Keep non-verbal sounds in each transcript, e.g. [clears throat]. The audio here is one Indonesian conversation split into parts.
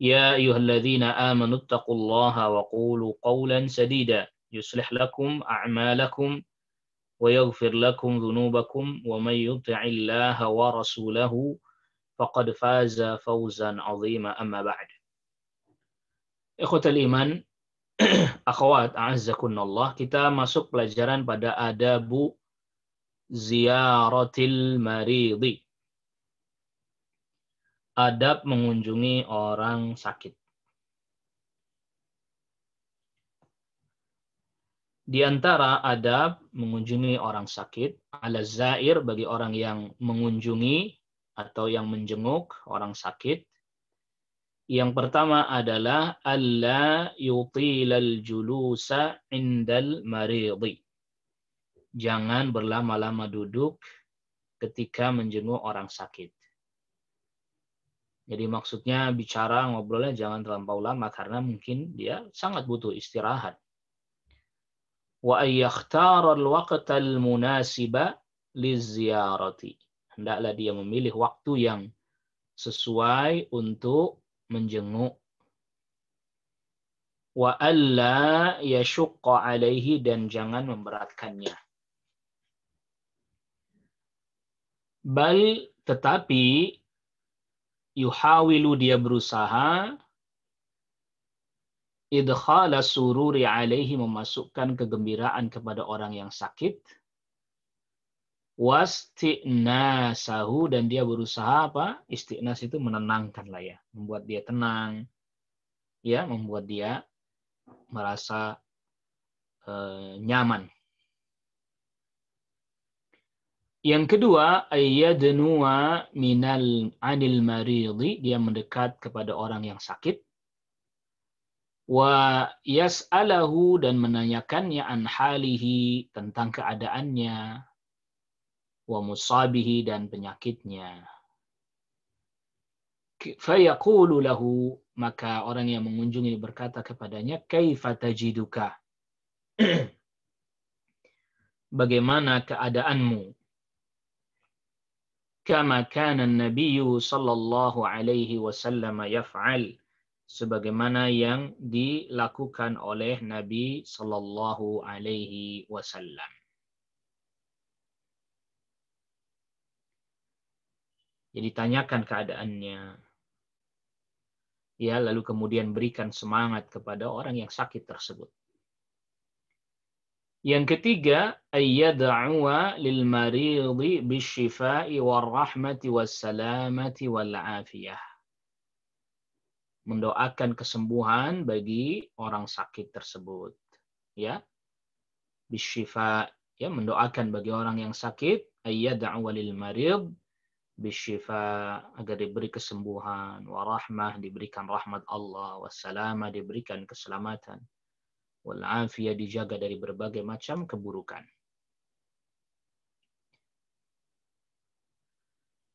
يا أيها الذين آمنوا اتقوا الله وقولوا قولا سديدا يصلح لكم أعمالكم ويغفر لكم ذنوبكم ومن يطع الله ورسوله فقد فاز فوزا عظيما أما بعد إخوة الإيمان [clears throat] أخوات أعزكم الله kita masuk pelajaran pada adabu زيارة maridi adab mengunjungi orang sakit. Di antara adab mengunjungi orang sakit, ala zair bagi orang yang mengunjungi atau yang menjenguk orang sakit. Yang pertama adalah alla yutilal julusa indal maridhi. Jangan berlama-lama duduk ketika menjenguk orang sakit jadi maksudnya bicara ngobrolnya jangan terlampau lama karena mungkin dia sangat butuh istirahat. Wa ayyakhtar al-waqt al-munasiba liziyarati. Hendaklah dia memilih waktu yang sesuai untuk menjenguk. Wa alla yashukka alaihi dan jangan memberatkannya. Bal tetapi yuhawilu dia berusaha idkhala sururi alaihi memasukkan kegembiraan kepada orang yang sakit wasti'nasahu dan dia berusaha apa isti'nas itu menenangkan lah ya membuat dia tenang ya membuat dia merasa eh, nyaman yang kedua, ayadnuwa minal anil maridhi dia mendekat kepada orang yang sakit. Wa yas'alahu dan menanyakannya an halihi tentang keadaannya. Wa musabihi dan penyakitnya. Fayaqulu lahu, maka orang yang mengunjungi berkata kepadanya, kaifa tajiduka? [clears throat] Bagaimana keadaanmu? kama kana nabiyyu sallallahu alaihi wasallam yaf'al sebagaimana yang dilakukan oleh Nabi Shallallahu Alaihi Wasallam. Jadi tanyakan keadaannya, ya lalu kemudian berikan semangat kepada orang yang sakit tersebut. Yang ketiga, ayyad'uwa lil maridhi bisyifai wal rahmati was salamati wal afiyah. Mendoakan kesembuhan bagi orang sakit tersebut, ya. Bisyifa, ya mendoakan bagi orang yang sakit, ayyad'uwa lil marid bisyifa agar diberi kesembuhan, warahmah diberikan rahmat Allah, wassalamah diberikan keselamatan wal dijaga dari berbagai macam keburukan.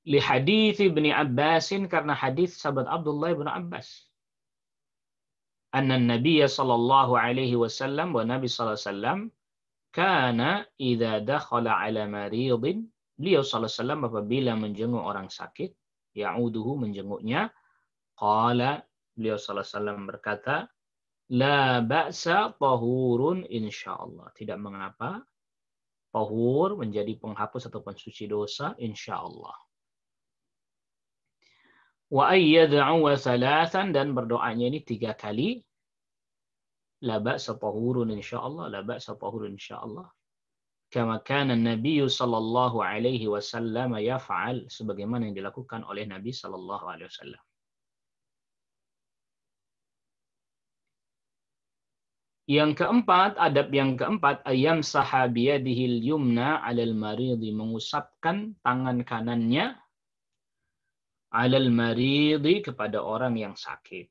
Li hadith Ibnu Abbasin karena hadith sahabat Abdullah bin Abbas. Anna Nabiya sallallahu alaihi wasallam wa Nabi sallallahu alaihi wasallam kana idha dakhala ala maridin beliau sallallahu alaihi wasallam apabila menjenguk orang sakit ya'uduhu menjenguknya qala beliau sallallahu alaihi wasallam berkata La ba'sa tahurun insyaallah. Tidak mengapa. Tahur menjadi penghapus atau pensuci dosa insyaallah. Wa ayyad'u wa salasan dan berdoanya ini tiga kali. La ba'sa tahurun insyaallah. La ba'sa tahurun insyaallah. Kama kana Nabi sallallahu alaihi wasallam yaf'al sebagaimana yang dilakukan oleh Nabi sallallahu alaihi wasallam. Yang keempat, adab yang keempat, ayam sahabiyadihil yumna alal maridi, mengusapkan tangan kanannya alal maridi kepada orang yang sakit.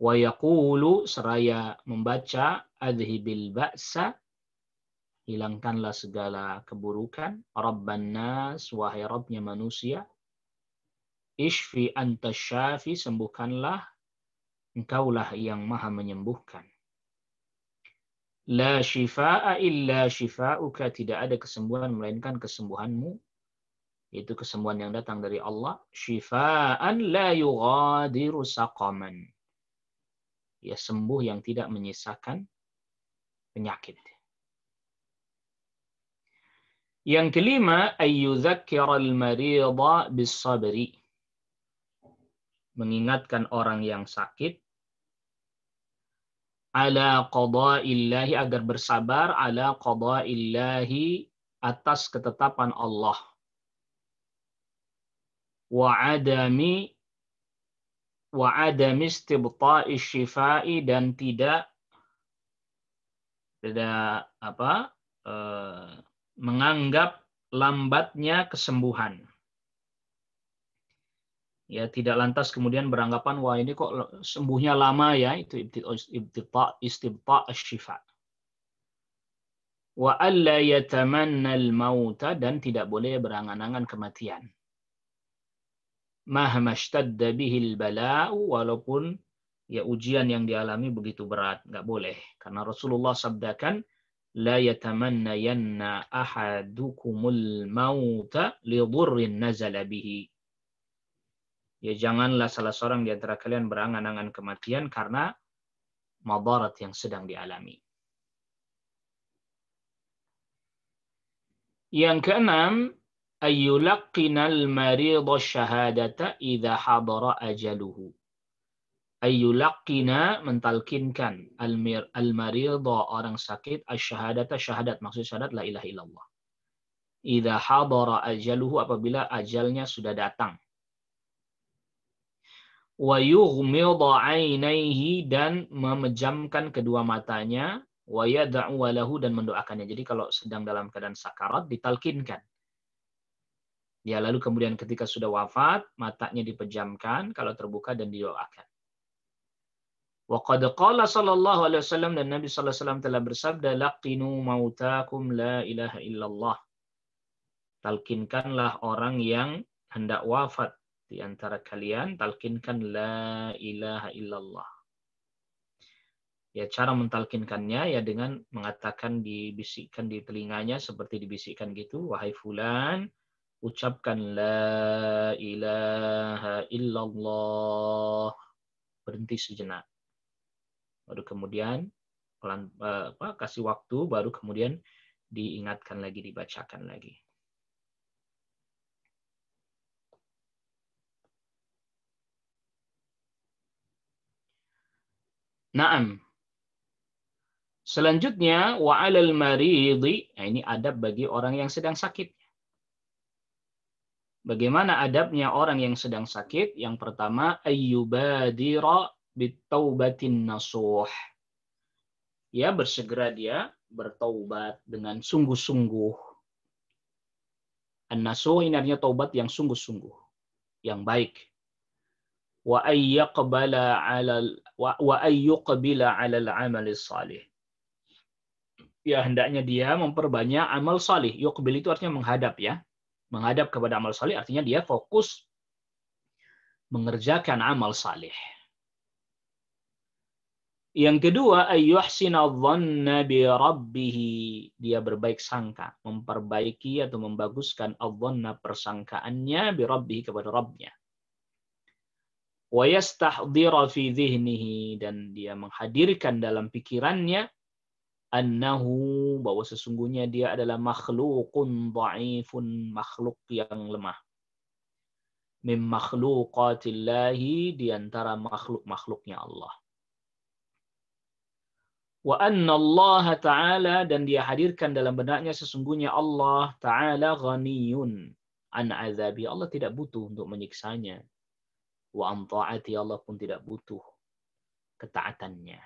Wa yaqulu seraya membaca adhibil ba'sa hilangkanlah segala keburukan rabban nas wahai rabbnya manusia ishfi anta syafi sembuhkanlah Engkaulah yang maha menyembuhkan. La shifa'a illa shifa'uka. Tidak ada kesembuhan melainkan kesembuhanmu. Itu kesembuhan yang datang dari Allah. Shifa'an la yughadiru saqaman. Ya sembuh yang tidak menyisakan penyakit. Yang kelima, ayyudhakkiral marida sabri. Mengingatkan orang yang sakit ala qada'illahi agar bersabar ala qada'illahi atas ketetapan Allah wa adami wa adami istibta'i syifai dan tidak tidak apa eh, menganggap lambatnya kesembuhan ya tidak lantas kemudian beranggapan wah ini kok sembuhnya lama ya itu ibtita istibta asyifa wa alla yatamanna al-mauta dan tidak boleh berangan-angan kematian mahma shtadda bihi al-bala'u walaupun ya ujian yang dialami begitu berat nggak boleh karena Rasulullah sabdakan la yatamannayanna ahadukumul mauta li dhurrin nazala bihi ya janganlah salah seorang di antara kalian berangan-angan kematian karena mabarat yang sedang dialami. Yang keenam, ayyulaqinal maridha syahadata idha hadara ajaluhu. Ayyulaqina mentalkinkan al-maridha al orang sakit asyhadata syahadat maksud syahadat la ilaha illallah. Idha hadara ajaluhu apabila ajalnya sudah datang wa yughmidu 'ainaihi dan memejamkan kedua matanya wa yad'u lahu dan mendoakannya. Jadi kalau sedang dalam keadaan sakarat ditalkinkan. Ya lalu kemudian ketika sudah wafat matanya dipejamkan kalau terbuka dan didoakan. Wa qad qala sallallahu alaihi wasallam dan Nabi sallallahu alaihi wasallam telah bersabda laqinu mautakum la ilaha illallah. Talkinkanlah orang yang hendak wafat di antara kalian talkinkan la ilaha illallah. Ya cara mentalkinkannya ya dengan mengatakan dibisikkan di telinganya seperti dibisikkan gitu wahai fulan ucapkan la ilaha illallah berhenti sejenak. Baru kemudian pelan eh, apa kasih waktu baru kemudian diingatkan lagi dibacakan lagi. Naam. Selanjutnya wa alal maridi, nah ini adab bagi orang yang sedang sakit. Bagaimana adabnya orang yang sedang sakit? Yang pertama ayyubadira bitaubatin nasuh. Ya, bersegera dia bertaubat dengan sungguh-sungguh. An-nasuh ini artinya taubat yang sungguh-sungguh, yang baik. Wa ayyaqbala alal wa wa ayyuqbila 'alal 'amali salih. Ya hendaknya dia memperbanyak amal salih. Yuqbil itu artinya menghadap ya. Menghadap kepada amal salih artinya dia fokus mengerjakan amal salih. Yang kedua, ayyuhsina dhanna bi rabbih. Dia berbaik sangka, memperbaiki atau membaguskan adhanna persangkaannya bi rabbih kepada Rabbnya wa fi dhihnihi dan dia menghadirkan dalam pikirannya annahu bahwa sesungguhnya dia adalah makhlukun dhaifun makhluk yang lemah mim makhluqatillahi di antara makhluk-makhluknya Allah wa anna Allah taala dan dia hadirkan dalam benaknya sesungguhnya Allah taala ghaniyun an azabi Allah tidak butuh untuk menyiksanya Wa an ta'ati Allah pun tidak butuh ketaatannya.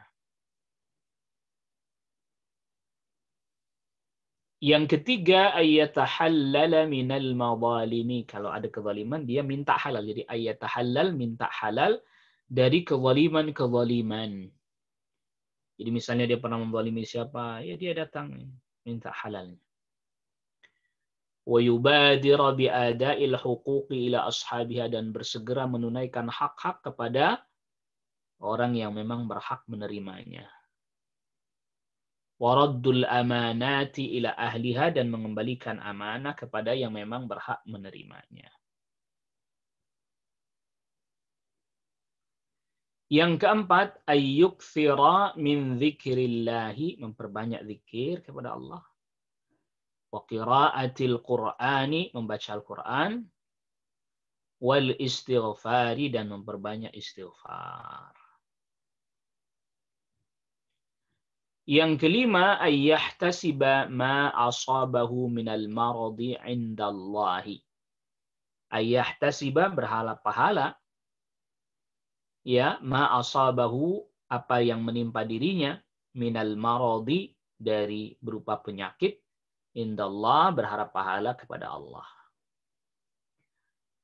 Yang ketiga ayatahallala minal madalimi. Kalau ada kezaliman dia minta halal. Jadi ayatahallal minta halal dari kezaliman-kezaliman. Jadi misalnya dia pernah membalimi siapa, ya dia datang minta halalnya wa yubadira bi ada'il huquqi ashabiha dan bersegera menunaikan hak-hak kepada orang yang memang berhak menerimanya. Waraddul amanati ila ahliha dan mengembalikan amanah kepada yang memang berhak menerimanya. Yang keempat, ayyukthira min zikrillahi, memperbanyak zikir kepada Allah wa qiraatil Qur'ani membaca Al-Qur'an wal istighfari dan memperbanyak istighfar. Yang kelima, ayyahtasiba ma asabahu minal maradi indallahi. Ayyahtasiba berhala pahala. Ya, ma asabahu apa yang menimpa dirinya minal maradi dari berupa penyakit Indallah berharap pahala kepada Allah.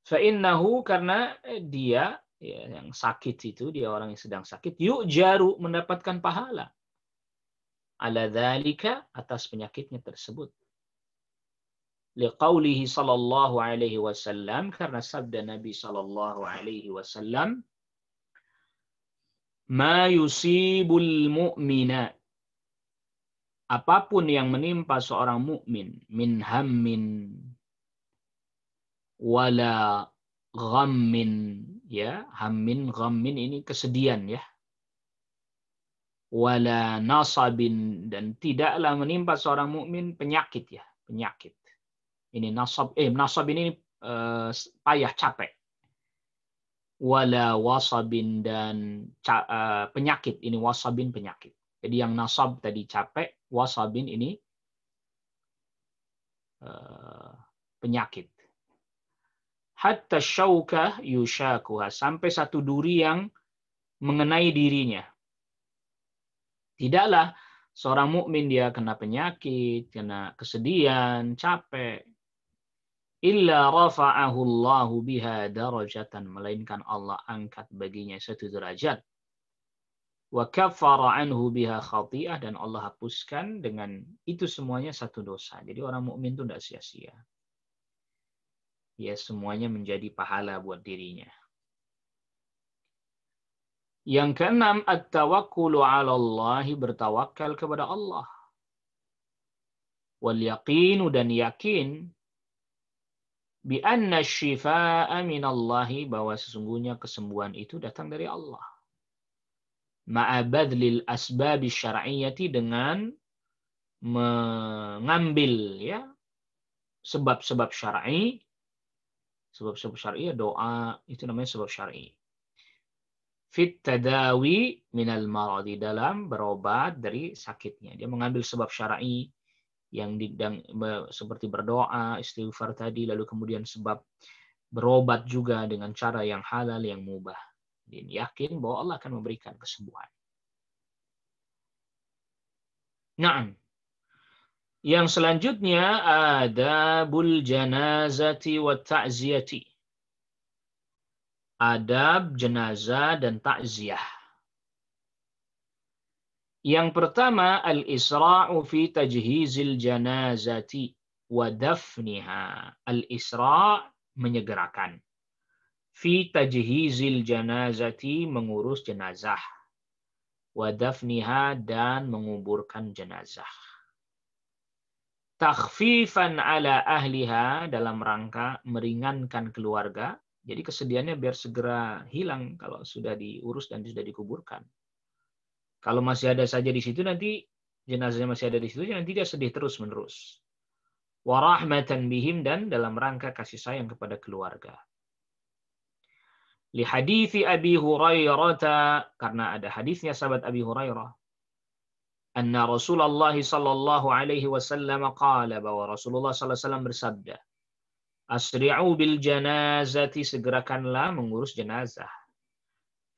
Fa'innahu karena dia ya, yang sakit itu, dia orang yang sedang sakit, yuk jaru mendapatkan pahala. Ala dhalika atas penyakitnya tersebut. Liqaulihi sallallahu alaihi wasallam karena sabda Nabi sallallahu alaihi wasallam ma yusibul mu'mina apapun yang menimpa seorang mukmin min hammin wala ghammin ya hammin ghammin ini kesedihan ya wala nasabin dan tidaklah menimpa seorang mukmin penyakit ya penyakit ini nasab eh nasab ini eh, payah capek wala wasabin dan ca, eh, penyakit ini wasabin penyakit jadi yang nasab tadi capek wasabin ini eh, penyakit. Hatta syauka yushakuha. Sampai satu duri yang mengenai dirinya. Tidaklah seorang mukmin dia kena penyakit, kena kesedihan, capek. Illa rafa'ahu Allahu biha darajatan. Melainkan Allah angkat baginya satu derajat wa kafara anhu biha khati'ah dan Allah hapuskan dengan itu semuanya satu dosa. Jadi orang mukmin itu tidak sia-sia. Ya semuanya menjadi pahala buat dirinya. Yang keenam at-tawakkulu 'ala Allah, bertawakal kepada Allah. Wal yaqinu dan yakin bi anna syifa'a min Allah bahwa sesungguhnya kesembuhan itu datang dari Allah ma'abadlil asbabi syar'iyyati dengan mengambil ya sebab-sebab syar'i sebab-sebab syar'i ya doa itu namanya sebab syar'i fit tadawi minal maradi dalam berobat dari sakitnya dia mengambil sebab syar'i yang didang, seperti berdoa istighfar tadi lalu kemudian sebab berobat juga dengan cara yang halal yang mubah dan yakin bahwa Allah akan memberikan kesembuhan. Naam. Yang selanjutnya ada bul janazati wa ta'ziyati. Adab jenazah dan takziah. Yang pertama al-isra'u fi tajhizil janazati wa dafniha. Al-isra' menyegerakan fi tajhizil janazati mengurus jenazah wadafniha dan menguburkan jenazah. Takhfifan ala ahliha dalam rangka meringankan keluarga. Jadi kesedihannya biar segera hilang kalau sudah diurus dan sudah dikuburkan. Kalau masih ada saja di situ nanti jenazahnya masih ada di situ nanti dia sedih terus menerus. Warahmatan bihim dan dalam rangka kasih sayang kepada keluarga li hadithi Abi Hurairah karena ada hadisnya sahabat Abi Hurairah anna Rasulullah sallallahu alaihi wasallam qala bahwa Rasulullah sallallahu alaihi wasallam bersabda asri'u bil janazati segerakanlah mengurus jenazah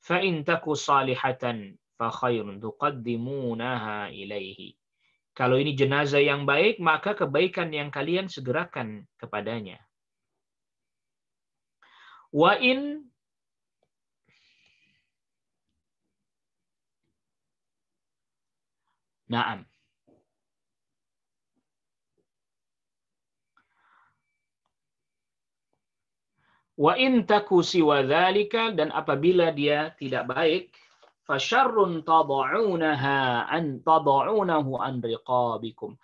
fa in taku salihatan fa khairun tuqaddimunaha ilaihi kalau ini jenazah yang baik maka kebaikan yang kalian segerakan kepadanya wa in Naam. Wa in taku siwa dzalika dan apabila dia tidak baik, fasyarrun tad'unaha an tad'unahu an riqabikum.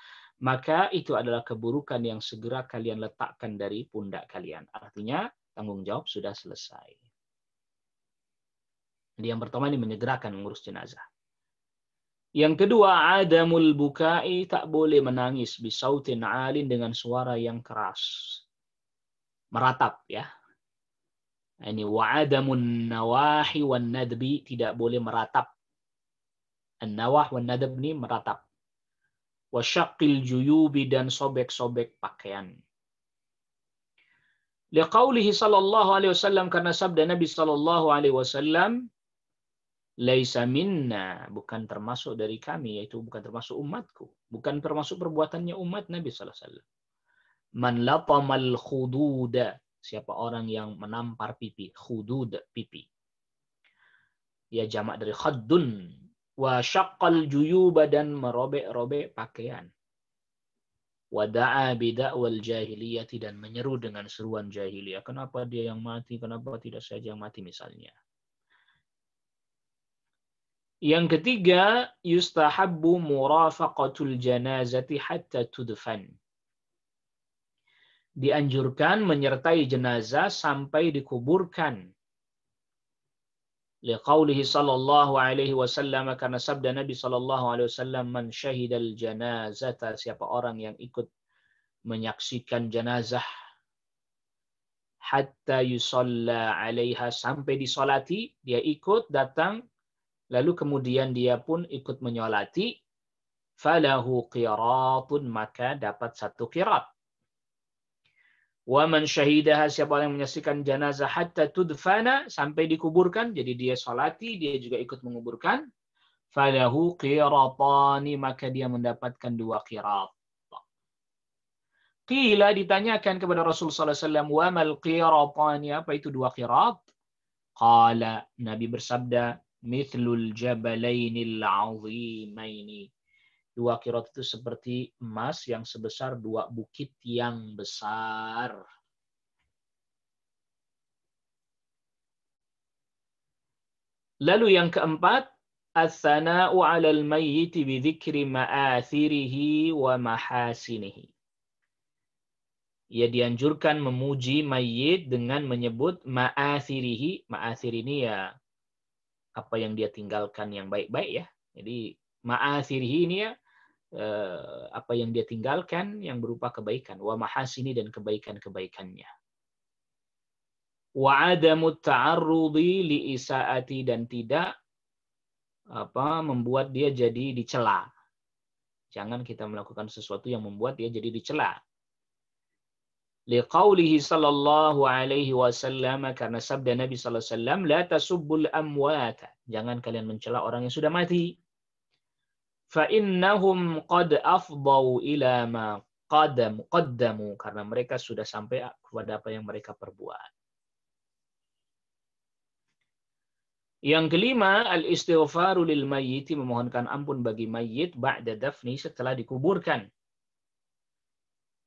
Maka itu adalah keburukan yang segera kalian letakkan dari pundak kalian. Artinya tanggung jawab sudah selesai. Jadi yang pertama ini menyegerakan mengurus jenazah. Yang kedua, adamul bukai tak boleh menangis bisautin alin dengan suara yang keras. Meratap ya. Ini wa adamun nawahi wan nadbi tidak boleh meratap. An-nawah wan nadab ini meratap. syaqqil juyubi dan sobek-sobek pakaian. Liqaulihi sallallahu alaihi wasallam karena sabda Nabi sallallahu alaihi wasallam laisa minna bukan termasuk dari kami yaitu bukan termasuk umatku bukan termasuk perbuatannya umat Nabi sallallahu alaihi wasallam man latamal khududa siapa orang yang menampar pipi khudud pipi ya jamak dari khaddun wa syaqqal juyuba dan merobek-robek pakaian wa da'a bida'wal jahiliyati dan menyeru dengan seruan jahiliyah kenapa dia yang mati kenapa tidak saja yang mati misalnya yang ketiga, yustahabbu murafaqatul janazati hatta tudfan. Dianjurkan menyertai jenazah sampai dikuburkan. Liqaulihi sallallahu alaihi wasallam karena sabda Nabi sallallahu alaihi wasallam man syahidal janazata siapa orang yang ikut menyaksikan jenazah hatta yusalla alaiha sampai disolati dia ikut datang lalu kemudian dia pun ikut menyolati, falahu qiratun maka dapat satu qirat. Wa man syahidaha siapa yang menyaksikan jenazah hatta tudfana sampai dikuburkan, jadi dia solati, dia juga ikut menguburkan, falahu qiratani maka dia mendapatkan dua qirat. Qila ditanyakan kepada Rasul sallallahu "Wa mal qiratani?" Apa itu dua qirat? Qala Nabi bersabda, mithlul jabalainil azimaini. Dua kirot itu seperti emas yang sebesar dua bukit yang besar. Lalu yang keempat, as-sana'u 'alal mayyit bi dzikri ma'athirihi wa mahasinihi. Ia dianjurkan memuji mayit dengan menyebut ma'athirihi. Ma'athir ini ya apa yang dia tinggalkan yang baik-baik ya. Jadi ma'asirihi ini ya eh, apa yang dia tinggalkan yang berupa kebaikan wa mahasini dan kebaikan-kebaikannya. Wa adamu ta'arrudi li isaati dan tidak apa membuat dia jadi dicela. Jangan kita melakukan sesuatu yang membuat dia jadi dicela liqaulihi sallallahu alaihi wasallam karena sabda Nabi sallallahu alaihi wasallam la tasubbul amwat jangan kalian mencela orang yang sudah mati fa innahum qad afdau ila ma qadam qaddamu karena mereka sudah sampai kepada apa yang mereka perbuat Yang kelima, al-istighfaru lil mayyiti memohonkan ampun bagi mayit ba'da dafni setelah dikuburkan.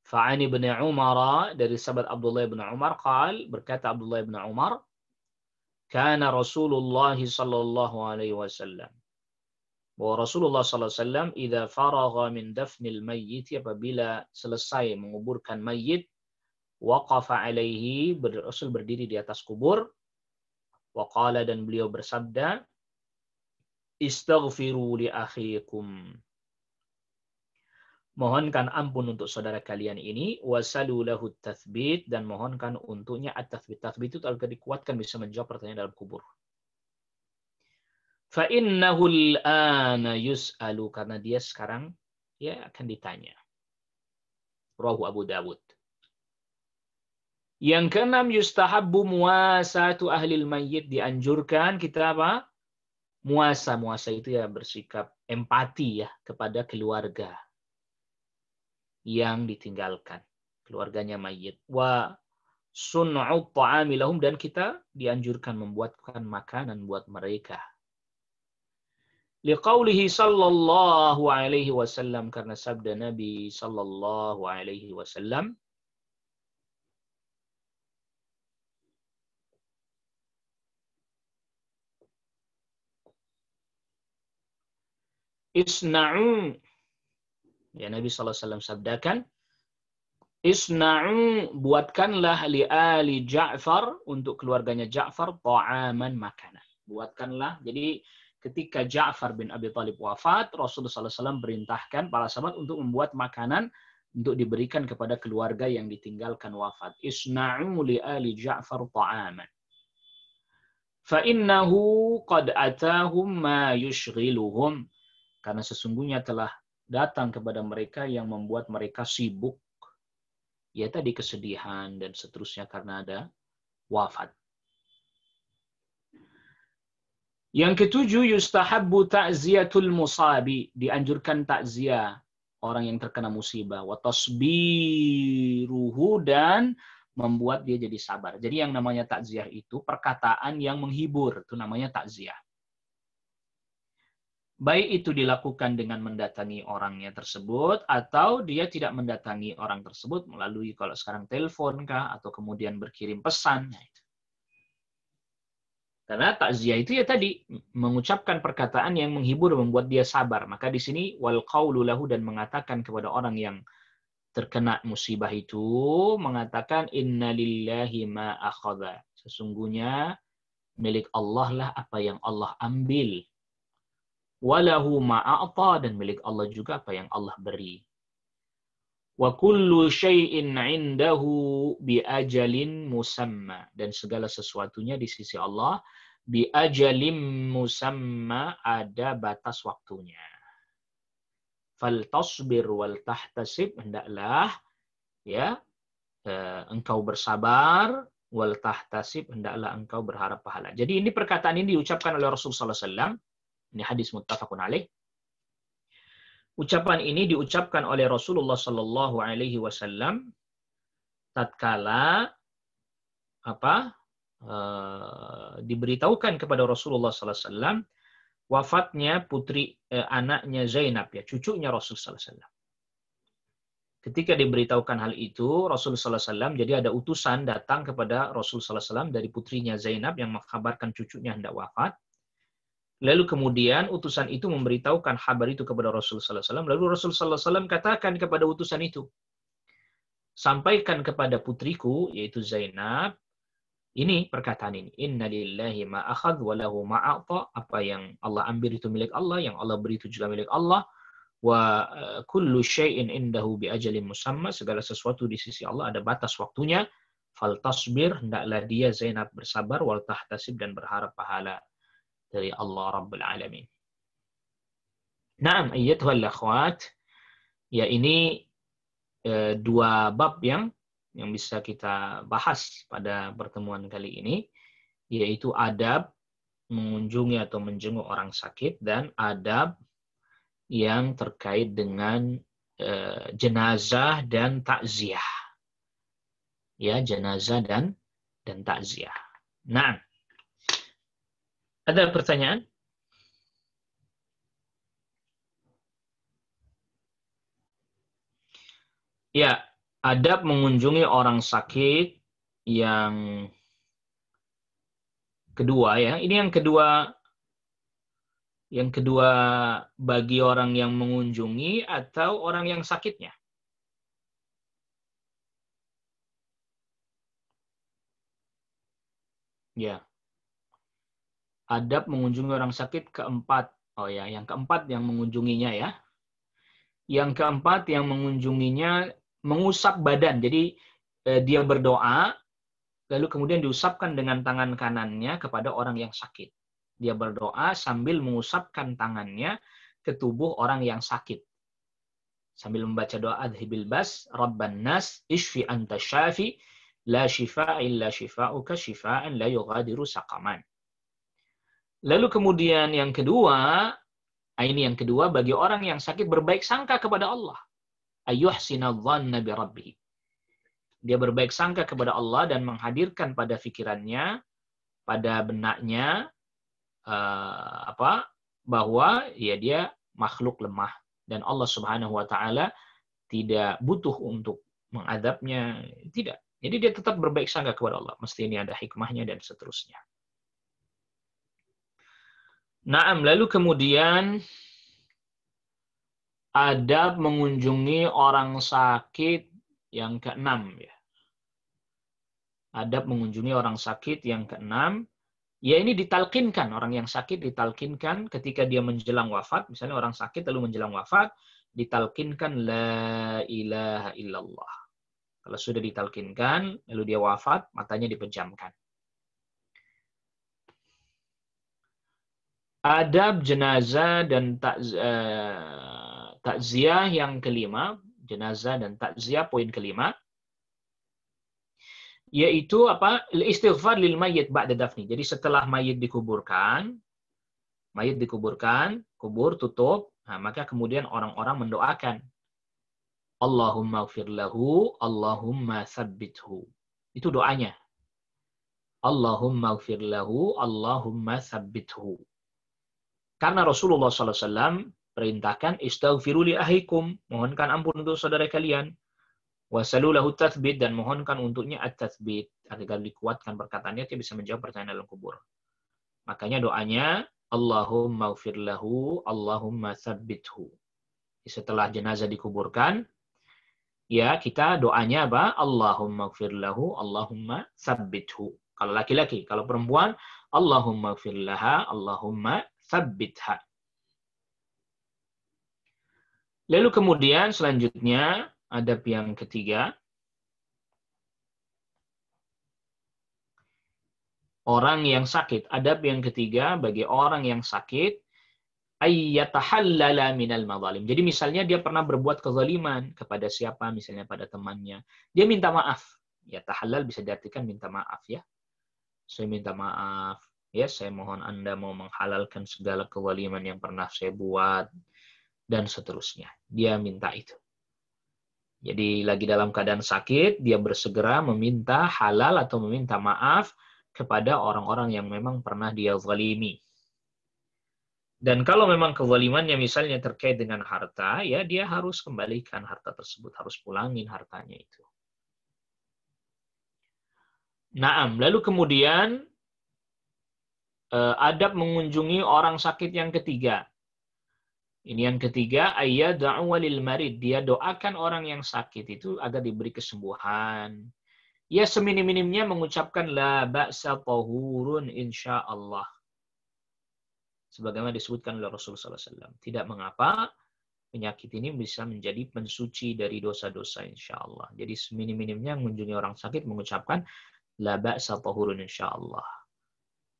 Fa'an ibn Umar dari sahabat Abdullah ibn Umar qal berkata Abdullah ibn Umar kana Rasulullah sallallahu alaihi wasallam bahwa Rasulullah sallallahu alaihi wasallam idza faragha min dafnil mayyit apabila selesai menguburkan mayit waqafa alaihi Rasul berdiri di atas kubur waqala dan beliau bersabda istaghfiru li akhikum Mohonkan ampun untuk saudara kalian ini, wasalulahu lahu tathbit, dan mohonkan untuknya at-tathbit. Tathbit itu agar dikuatkan bisa menjawab pertanyaan dalam kubur. Fa'innahul ana yus'alu, karena dia sekarang ya akan ditanya. rohu Abu Dawud. Yang keenam yustahabbu muasatu ahli mayyit dianjurkan kita apa? Muasa, muasa itu ya bersikap empati ya kepada keluarga yang ditinggalkan keluarganya mayit wa sun'u ta'amilahum dan kita dianjurkan membuatkan makanan buat mereka liqaulihi sallallahu alaihi wasallam karena sabda Nabi sallallahu alaihi wasallam isna'u Ya Nabi SAW sabdakan, Isna'u buatkanlah li ali Ja'far untuk keluarganya Ja'far ta'aman makanan. Buatkanlah. Jadi ketika Ja'far bin Abi Thalib wafat, Rasulullah SAW perintahkan para sahabat untuk membuat makanan untuk diberikan kepada keluarga yang ditinggalkan wafat. Isna'u li ali Ja'far ta'aman. Fa'innahu qad atahum ma yushghiluhum. Karena sesungguhnya telah datang kepada mereka yang membuat mereka sibuk ya tadi kesedihan dan seterusnya karena ada wafat. Yang ketujuh yustahabbu ta'ziyatul musabi, dianjurkan takziah orang yang terkena musibah wa tasbiruhu dan membuat dia jadi sabar. Jadi yang namanya takziah itu perkataan yang menghibur, itu namanya takziah. Baik itu dilakukan dengan mendatangi orangnya tersebut atau dia tidak mendatangi orang tersebut melalui kalau sekarang telepon kah atau kemudian berkirim pesan. Nah, Karena takziah itu ya tadi mengucapkan perkataan yang menghibur membuat dia sabar. Maka di sini wal qaululahu lahu dan mengatakan kepada orang yang terkena musibah itu mengatakan inna lillahi ma akhadha. Sesungguhnya milik Allah lah apa yang Allah ambil. Walahu ma'a'ta dan milik Allah juga apa yang Allah beri. Wa kullu syai'in indahu bi ajalin musamma dan segala sesuatunya di sisi Allah bi ajalim musamma ada batas waktunya. Fal tasbir wal tahtasib hendaklah ya eh, engkau bersabar wal tahtasib hendaklah engkau berharap pahala. Jadi ini perkataan ini diucapkan oleh Rasulullah sallallahu alaihi wasallam ini hadis muttafaqun alaih. Ucapan ini diucapkan oleh Rasulullah Shallallahu Alaihi Wasallam tatkala apa e, diberitahukan kepada Rasulullah Sallallahu Alaihi Wasallam wafatnya putri e, anaknya Zainab ya cucunya Rasul Sallallahu Alaihi Wasallam. Ketika diberitahukan hal itu Rasul Sallallahu Alaihi Wasallam jadi ada utusan datang kepada Rasul Sallallahu Alaihi Wasallam dari putrinya Zainab yang mengkhabarkan cucunya hendak wafat Lalu kemudian utusan itu memberitahukan kabar itu kepada Rasul sallallahu alaihi wasallam. Lalu Rasul sallallahu alaihi wasallam katakan kepada utusan itu, "Sampaikan kepada putriku yaitu Zainab ini perkataan ini, inna lillahi ma walahu wa lahu ma a'ta, apa yang Allah ambil itu milik Allah, yang Allah beri itu juga milik Allah. Wa eh, kullu syai'in indahu bi ajalin musamma, segala sesuatu di sisi Allah ada batas waktunya. Fal tasbir, hendaklah dia Zainab bersabar wal tahtasib dan berharap pahala dari Allah Rabbul Alamin. Naam, ayyatuhal akhwat. Ya ini e, dua bab yang yang bisa kita bahas pada pertemuan kali ini yaitu adab mengunjungi atau menjenguk orang sakit dan adab yang terkait dengan e, jenazah dan takziah. Ya, jenazah dan dan takziah. Nah, ada pertanyaan? Ya, adab mengunjungi orang sakit yang kedua ya. Ini yang kedua yang kedua bagi orang yang mengunjungi atau orang yang sakitnya. Ya adab mengunjungi orang sakit keempat. Oh ya, yang keempat yang mengunjunginya ya. Yang keempat yang mengunjunginya mengusap badan. Jadi eh, dia berdoa lalu kemudian diusapkan dengan tangan kanannya kepada orang yang sakit. Dia berdoa sambil mengusapkan tangannya ke tubuh orang yang sakit. Sambil membaca doa adhibil bas, Rabban nas, ishfi anta syafi, la shifa illa shifa'uka shifa'an la yugadiru saqaman. Lalu kemudian yang kedua, ah, ini yang kedua bagi orang yang sakit berbaik sangka kepada Allah. sinadhan Nabi Rabbi. Dia berbaik sangka kepada Allah dan menghadirkan pada fikirannya, pada benaknya uh, apa? bahwa ya dia makhluk lemah dan Allah Subhanahu wa taala tidak butuh untuk mengadabnya, tidak. Jadi dia tetap berbaik sangka kepada Allah. Mesti ini ada hikmahnya dan seterusnya. Naam, lalu kemudian adab mengunjungi orang sakit yang keenam ya. Adab mengunjungi orang sakit yang keenam, ya ini ditalkinkan orang yang sakit ditalkinkan ketika dia menjelang wafat, misalnya orang sakit lalu menjelang wafat, ditalkinkan la ilaha illallah. Kalau sudah ditalkinkan lalu dia wafat, matanya dipejamkan. Adab jenazah dan eh, takziah yang kelima, jenazah dan takziah poin kelima, yaitu apa? Istighfar lil mayyit ba'da dafni. Jadi setelah mayit dikuburkan, mayit dikuburkan, kubur tutup, nah, maka kemudian orang-orang mendoakan. Allahumma lahu, Allahumma sabbithu. Itu doanya. Allahumma lahu, Allahumma sabbithu. Karena Rasulullah SAW perintahkan istaghfiru li ahikum, mohonkan ampun untuk saudara kalian. Wasalulahu tathbit dan mohonkan untuknya at-tathbit agar dikuatkan perkataannya dia bisa menjawab pertanyaan dalam kubur. Makanya doanya Allahumma ufirlahu, Allahumma thabbithu. Setelah jenazah dikuburkan, ya kita doanya apa? Allahumma lahu, Allahumma thabbithu. Kalau laki-laki, kalau perempuan Allahumma laha, Allahumma Thabbitha. Lalu kemudian selanjutnya ada yang ketiga. Orang yang sakit. Adab yang ketiga bagi orang yang sakit ayyatahallala minal madzalim. Jadi misalnya dia pernah berbuat kezaliman kepada siapa, misalnya pada temannya. Dia minta maaf. Ya tahallal bisa diartikan minta maaf ya. Saya minta maaf Ya, saya mohon Anda mau menghalalkan segala kewaliman yang pernah saya buat dan seterusnya. Dia minta itu. Jadi lagi dalam keadaan sakit, dia bersegera meminta halal atau meminta maaf kepada orang-orang yang memang pernah dia zalimi. Dan kalau memang kezalimannya misalnya terkait dengan harta, ya dia harus kembalikan harta tersebut, harus pulangin hartanya itu. Naam, lalu kemudian Eh, adab mengunjungi orang sakit yang ketiga. Ini yang ketiga, ayat walil marid. Dia doakan orang yang sakit itu agar diberi kesembuhan. Ya seminim-minimnya mengucapkan la ba'sa tahurun insyaallah. Sebagaimana disebutkan oleh Rasulullah SAW. Tidak mengapa penyakit ini bisa menjadi pensuci dari dosa-dosa insyaallah. Jadi seminim-minimnya mengunjungi orang sakit mengucapkan la ba'sa tahurun insyaallah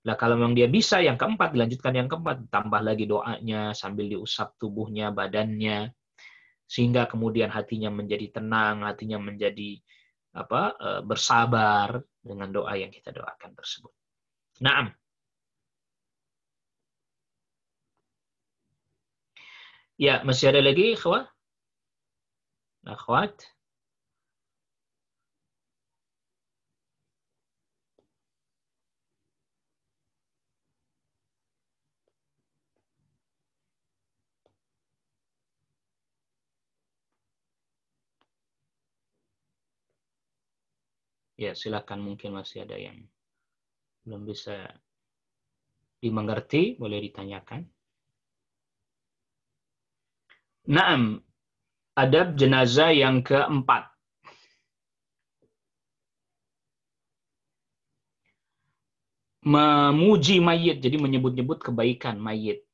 Nah, kalau memang dia bisa, yang keempat, dilanjutkan yang keempat, tambah lagi doanya sambil diusap tubuhnya, badannya, sehingga kemudian hatinya menjadi tenang, hatinya menjadi apa e, bersabar dengan doa yang kita doakan tersebut. Naam. Ya, masih ada lagi, ikhwah? Akhwat? Ya, silakan mungkin masih ada yang belum bisa dimengerti, boleh ditanyakan. Naam, adab jenazah yang keempat. Memuji mayit, jadi menyebut-nyebut kebaikan mayit.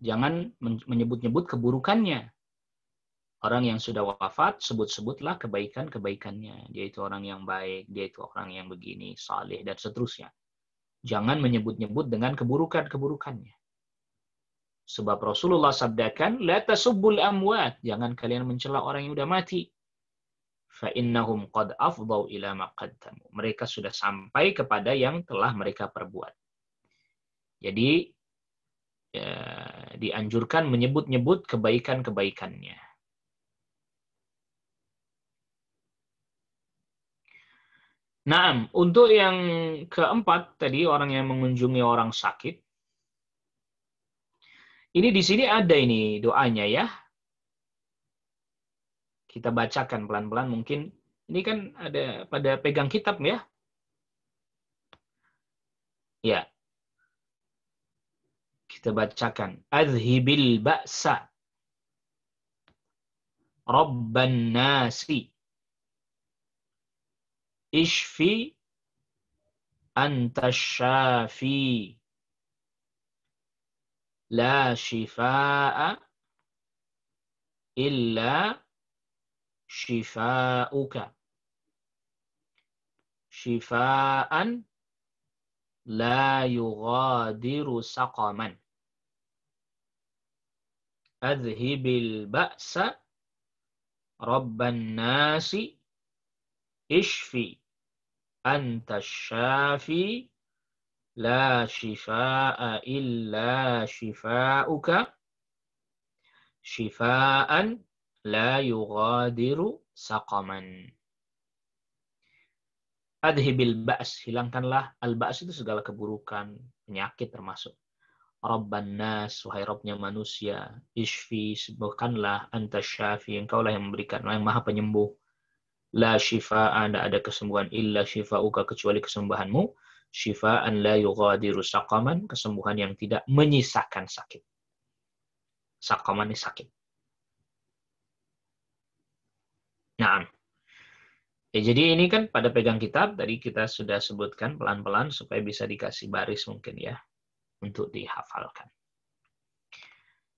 Jangan menyebut-nyebut keburukannya. Orang yang sudah wafat, sebut-sebutlah kebaikan-kebaikannya. Dia itu orang yang baik, dia itu orang yang begini, saleh, dan seterusnya. Jangan menyebut-nyebut dengan keburukan-keburukannya. Sebab Rasulullah sabdakan, La tasubbul amwat. Jangan kalian mencela orang yang sudah mati. Fa innahum qad afdau ila maqaddamu. Mereka sudah sampai kepada yang telah mereka perbuat. Jadi, ya, dianjurkan menyebut-nyebut kebaikan-kebaikannya Nah, untuk yang keempat tadi orang yang mengunjungi orang sakit. Ini di sini ada ini doanya ya. Kita bacakan pelan-pelan mungkin. Ini kan ada pada pegang kitab ya. Ya. Kita bacakan. Azhibil ba'sa. Rabban nasi اشفي أنت الشافي لا شفاء إلا شفاؤك شفاء لا يغادر سقما أذهب البأس رب الناس اشفي anta syafi la shifa'a illa shifa'uka shifa'an la yughadiru saqaman. Adhibil ba's, hilangkanlah al-ba's itu segala keburukan, penyakit termasuk. Rabban nas, wahai Rabbnya manusia, isfi, sembuhkanlah, anta syafi, lah yang memberikan, yang maha penyembuh. La shifa tidak ada kesembuhan illa syifa'uka, kecuali kesembuhanmu. Syifa'an la yughadiru saqaman, kesembuhan yang tidak menyisakan sakit. Saqaman ini sakit. Nah, ya jadi ini kan pada pegang kitab, tadi kita sudah sebutkan pelan-pelan supaya bisa dikasih baris mungkin ya, untuk dihafalkan.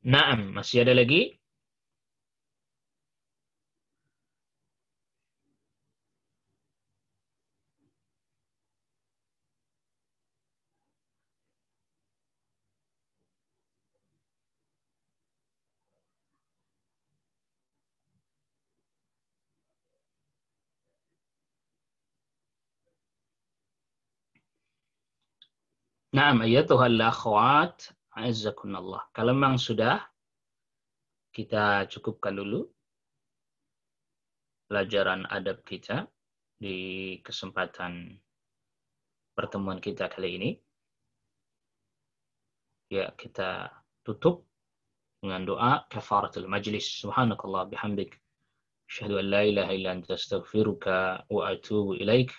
Naam, masih ada lagi? Naam ayatuhal akhwat azzakunallah. Kalau memang sudah kita cukupkan dulu pelajaran adab kita di kesempatan pertemuan kita kali ini. Ya, kita tutup dengan doa kafaratul majlis. Subhanakallah bihamdik. Asyhadu an la ilaha illa anta astaghfiruka wa atubu ilaika.